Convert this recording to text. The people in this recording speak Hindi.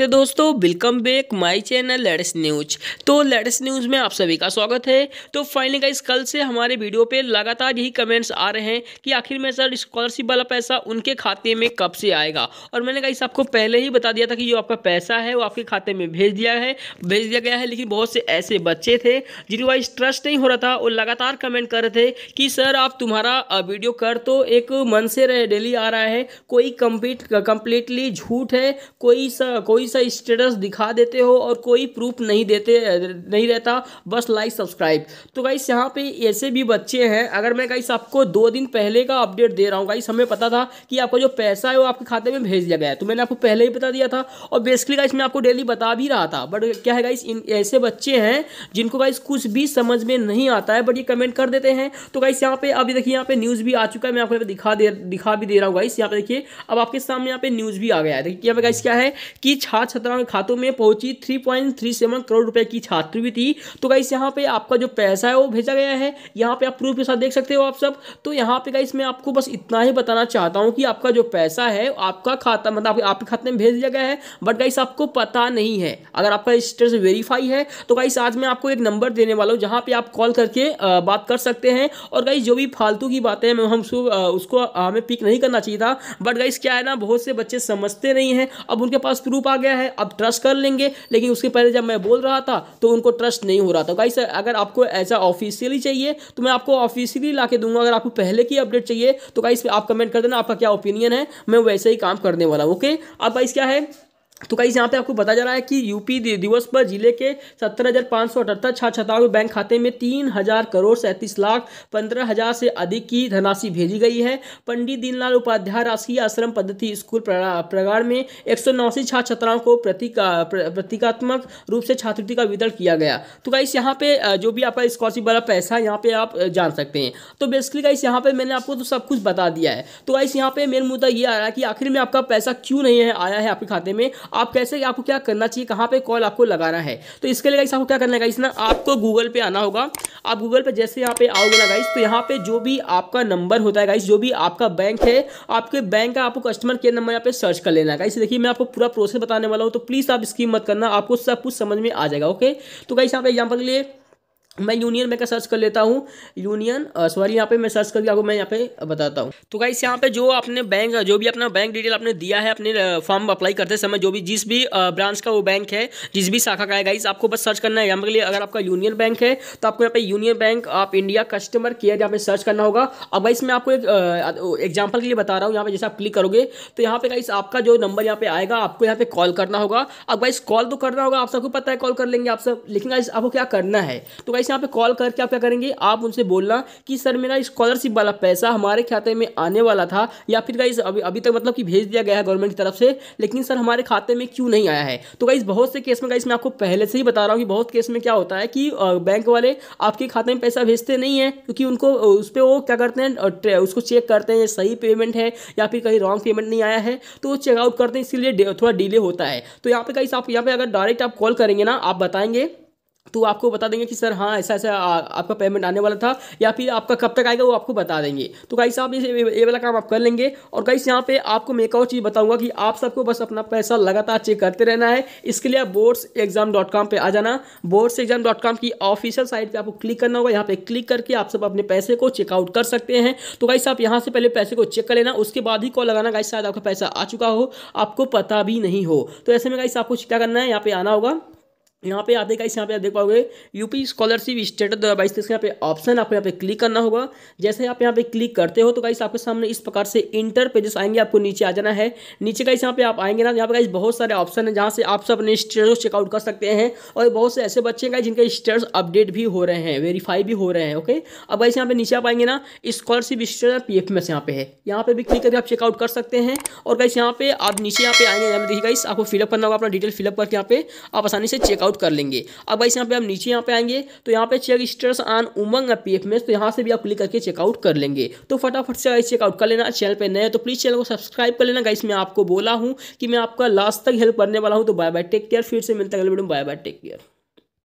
नमस्ते दोस्तों welcome back my channel latest news तो लेटेस्ट न्यूज में आप सभी का स्वागत है तो फाइनली गाइस कल से हमारे वीडियो पे लगातार यही कमेंट्स आ रहे हैं कि आखिर में सर स्कॉलरशिप वाला पैसा उनके खाते में कब से आएगा और मैंने गाइस आपको पहले ही बता दिया था कि जो आपका पैसा है वो आपके खाते में भेज दिया है भेज दिया गया है लेकिन बहुत से ऐसे बच्चे थे जिनको वाइस ट्रस्ट नहीं हो रहा था और लगातार कमेंट कर रहे थे कि सर आप तुम्हारा वीडियो कर तो एक मन से डेली आ रहा है कोई कम्प्लीट कम्प्लीटली झूठ है कोई कोई कोई सा स्टेटस दिखा देते हो और कोई प्रूफ नहीं देते नहीं रहता बस लाइक सब्सक्राइब तो गाइस यहाँ पे ऐसे भी बच्चे हैं अगर मैं गाइस आपको दो दिन पहले का अपडेट दे रहा हूँ गाइस हमें पता था कि आपका जो पैसा है वो आपके खाते में भेज दिया गया है तो मैंने आपको पहले ही बता दिया था और बेसिकली गाइस मैं आपको डेली बता भी रहा था बट क्या है गाइस इन ऐसे बच्चे हैं जिनको गाइस कुछ भी समझ में नहीं आता है बट ये कमेंट कर देते हैं तो गाइस यहाँ पे अभी देखिए यहाँ पे न्यूज़ भी आ चुका है मैं आपको दिखा दे दिखा भी दे रहा हूँ गाइस यहाँ पे देखिए अब आपके सामने यहाँ पे न्यूज़ भी आ गया है देखिए यहाँ पे गाइस क्या है कि छात्र छात्र छात्राओं के खातों में पहुंची three point three seven crore रुपए की छात्रवृत्ति तो गाइस यहाँ पे आपका जो पैसा है वो भेजा गया है यहाँ पे आप प्रूफ के साथ देख सकते हो आप सब तो यहाँ पे गाइस मैं आपको बस इतना ही बताना चाहता हूँ कि आपका जो पैसा है आपका खाता मतलब आपके खाते में भेज दिया गया है बट गाइस आपको पता नहीं है अगर आपका स्टेटस वेरीफाई है तो गाइस आज मैं आपको एक नंबर देने वाला हूँ जहाँ पे आप कॉल करके बात कर सकते हैं और गाइस जो भी फालतू की बातें हैं हम उसको उसको हमें पिक नहीं करना चाहिए था बट गाइस क्या है ना बहुत से बच्चे समझते नहीं हैं अब उनके पास प्रूफ आ गया गया है अब ट्रस्ट कर लेंगे लेकिन उसके पहले जब मैं बोल रहा था तो उनको ट्रस्ट नहीं हो रहा था गाइस अगर आपको ऐसा ऑफिशियली चाहिए तो मैं आपको ऑफिशियली ला दूंगा अगर आपको पहले की अपडेट चाहिए तो गाइस आप कमेंट कर देना आपका क्या ओपिनियन है मैं वैसे ही काम करने वाला हूँ ओके अब गाइस क्या है तो कई यहाँ पे आपको बताया जा रहा है कि यूपी दिवस पर जिले के सत्तर हज़ार पाँच सौ अठहत्तर छात्र छात्राओं के बैंक खाते में तीन हज़ार करोड़ सैंतीस लाख पंद्रह हज़ार से अधिक की धनराशि भेजी गई है पंडित दीनलाल उपाध्याय राष्ट्रीय आश्रम पद्धति स्कूल प्रगाड़ में एक सौ नौसी छात्र छात्राओं को प्रतीका प्रतीकात्मक रूप से छात्रवृत्ति का वितरण किया गया तो गाइस यहाँ पे जो भी आपका स्कॉलरशिप वाला पैसा है यहाँ पे आप जान सकते हैं तो बेसिकली गाइस यहाँ पे मैंने आपको तो सब कुछ बता दिया है तो गाइस यहाँ पे मेन मुद्दा ये आ रहा है कि आखिर में आपका पैसा क्यों नहीं है आया है आपके खाते में आप कैसे आपको क्या करना चाहिए कहाँ पर कॉल आपको लगाना है तो इसके लिए गाइस आपको क्या करना है गाइस ना आपको गूगल पे आना होगा आप गूगल पे जैसे यहाँ पे आओगे ना गाइस तो यहाँ पे जो भी आपका नंबर होता है गाइस जो भी आपका बैंक है आपके बैंक का आपको कस्टमर केयर नंबर यहाँ पे सर्च कर लेना है गाइस देखिए मैं आपको पूरा प्रोसेस बताने वाला हूँ तो प्लीज़ आप स्कीम मत करना आपको सब कुछ समझ में आ जाएगा ओके तो गाइस यहाँ पे एग्जाम्पल के लिए मैं यूनियन में का सर्च कर लेता हूँ यूनियन सॉरी यहाँ पे मैं सर्च करके आपको मैं यहाँ पे बताता हूँ तो गाइस यहाँ पे जो आपने बैंक जो भी अपना बैंक डिटेल आपने दिया है अपने फॉर्म अप्लाई करते समय जो भी जिस भी ब्रांच का वो बैंक है जिस भी शाखा का है गाइस आपको बस सर्च करना है यहाँ के लिए अगर आपका यूनियन बैंक है तो आपको यहाँ पे Union Bank of India customer care यहाँ पे सर्च करना होगा अब गाइस मैं आपको एक एग्जाम्पल के लिए बता रहा हूँ यहाँ पे जैसे आप क्लिक करोगे तो यहाँ पे गाइस आपका जो नंबर यहाँ पे आएगा आपको यहाँ पे कॉल करना होगा अब गाइस कॉल तो करना होगा आप सबको पता है कॉल कर लेंगे आप सब लेकिन गाइस आपको क्या करना है तो गाइस यहाँ पे कॉल करके आप क्या करेंगे आप उनसे बोलना कि सर मेरा स्कॉलरशिप वाला पैसा हमारे खाते में आने वाला था या फिर गाइज अभी अभी तक मतलब कि भेज दिया गया है गवर्नमेंट की तरफ से लेकिन सर हमारे खाते में क्यों नहीं आया है तो गाइज बहुत से केस में गाइज मैं आपको पहले से ही बता रहा हूँ कि बहुत केस में क्या होता है कि बैंक वाले आपके खाते में पैसा भेजते नहीं है क्योंकि उनको उस पर वो क्या करते हैं उसको चेक करते हैं सही पेमेंट है या फिर कहीं रॉन्ग पेमेंट नहीं आया है तो वो चेकआउट करते हैं इसीलिए थोड़ा डिले होता है तो यहाँ पे गाइस आप यहाँ पे अगर डायरेक्ट आप कॉल करेंगे ना आप बताएंगे तो आपको बता देंगे कि सर हाँ ऐसा ऐसा आ, आपका पेमेंट आने वाला था या फिर आपका कब तक आएगा वो आपको बता देंगे तो गाइस आप ये ये वाला काम आप कर लेंगे और गाइस यहाँ पे आपको मैं एक और चीज़ बताऊंगा कि आप सबको बस अपना पैसा लगातार चेक करते रहना है इसके लिए आप बोर्ड्स एग्जाम डॉट कॉम पर आ जाना बोर्ड्स एग्जाम डॉट कॉम की ऑफिशियल साइट पर आपको क्लिक करना होगा यहाँ पर क्लिक करके आप सब अपने पैसे को चेकआउट कर सकते हैं तो गाइस आप यहाँ से पहले पैसे को चेक कर लेना उसके बाद ही कॉल लगाना गाइस शायद आपका पैसा आ चुका हो आपको पता भी नहीं हो तो ऐसे में गाइस आपको क्या करना है यहाँ पर आना होगा यहाँ पे आते इस यहाँ पे आप देख पाओगे यूपी स्कॉलरशिप स्टेटस दो हज़ार बाईस यहाँ पे ऑप्शन आपको यहाँ पे क्लिक करना होगा जैसे आप यहाँ पे क्लिक करते हो तो गाइस आपके सामने इस प्रकार से इंटर पेजेस आएंगे आपको नीचे आ जाना है नीचे का इस यहाँ पे आप आएंगे ना यहाँ पे गाइस बहुत सारे ऑप्शन है जहाँ से आप सब अपने स्टेटस चेकआउट कर सकते हैं और बहुत से ऐसे बच्चे हैं जिनके स्टेटस अपडेट भी हो रहे हैं वेरीफाई भी हो रहे हैं ओके अब गाइस यहाँ पे नीचे आप आएंगे ना scholarship status P F M यहाँ पे है यहाँ पे भी क्लिक करके आप चेकआउट कर सकते हैं और गाइस यहाँ पे आप नीचे यहाँ पे आएंगे यहाँ पे देखिए गाइस आपको फिलअप करना होगा अपना डिटेल फिलअप करके यहाँ पे आप आसानी से चेकआउट आउट कर लेंगे अब ऐसे यहाँ पे आप नीचे यहाँ पे आएंगे तो यहाँ पे check status on Umang P F में तो यहाँ से भी आप क्लिक करके चेकआउट कर लेंगे तो फटाफट से गाइस चेकआउट कर लेना चैनल पर नए तो प्लीज़ चैनल को सब्सक्राइब कर लेना गाइस मैं आपको बोला हूँ कि मैं आपका लास्ट तक हेल्प करने वाला हूँ तो बाय बाय टेक केयर फिर से मिलता है बाय बाय टेक केयर